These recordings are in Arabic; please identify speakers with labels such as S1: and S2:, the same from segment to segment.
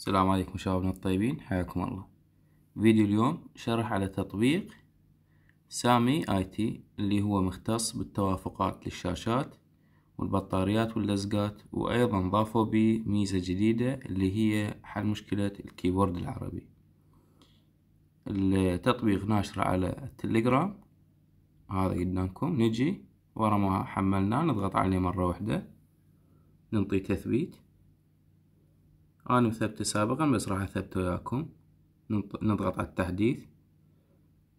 S1: السلام عليكم شبابنا الطيبين حياكم الله فيديو اليوم شرح على تطبيق سامي اي تي اللي هو مختص بالتوافقات للشاشات والبطاريات واللزقات وايضا ضافوا بي ميزة جديدة اللي هي حل مشكلة الكيبورد العربي التطبيق ناشره على التليجرام هذا قدامكم نجي ورا ما حملناه نضغط عليه مرة واحدة ننطي تثبيت أنا مثبته سابقا بس راح اثبته وياكم نضغط على التحديث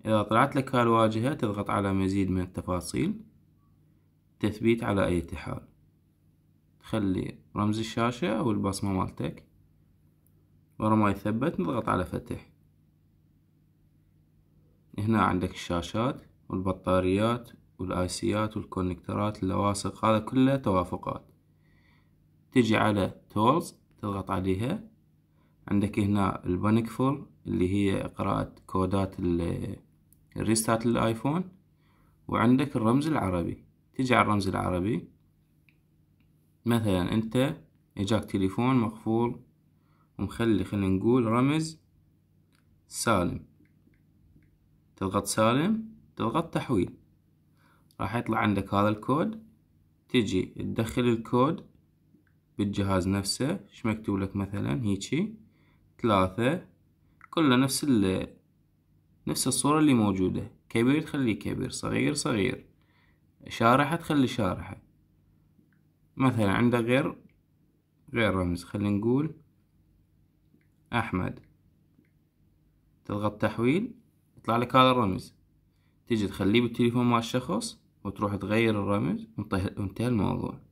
S1: إذا طلعت لك هالواجهة تضغط على مزيد من التفاصيل تثبيت على أي حال تخلي رمز الشاشة أو البصمة مالتك ورا ما يثبت نضغط على فتح هنا عندك الشاشات والبطاريات والآيسيات والكونكترات اللواصق هذا كله توافقات تجي على تولز تضغط عليها عندك هنا البانيك فول اللي هي قراءة كودات الريستات للآيفون وعندك الرمز العربي تجي على الرمز العربي مثلا انت اجاك تليفون مقفول ومخلي خلينا نقول رمز سالم تضغط سالم تضغط تحويل راح يطلع عندك هذا الكود تجي تدخل الكود بالجهاز نفسه ايش مكتوب لك مثلا هيجي ثلاثة كله نفس ال نفس الصورة اللي موجودة كبير تخليه كبير صغير صغير شارحة تخلي شارحة مثلا عنده غير غير رمز خلينا نقول أحمد تضغط تحويل يطلع لك هذا الرمز تيجي تخليه بالتليفون مع الشخص وتروح تغير الرمز وانتهى الموضوع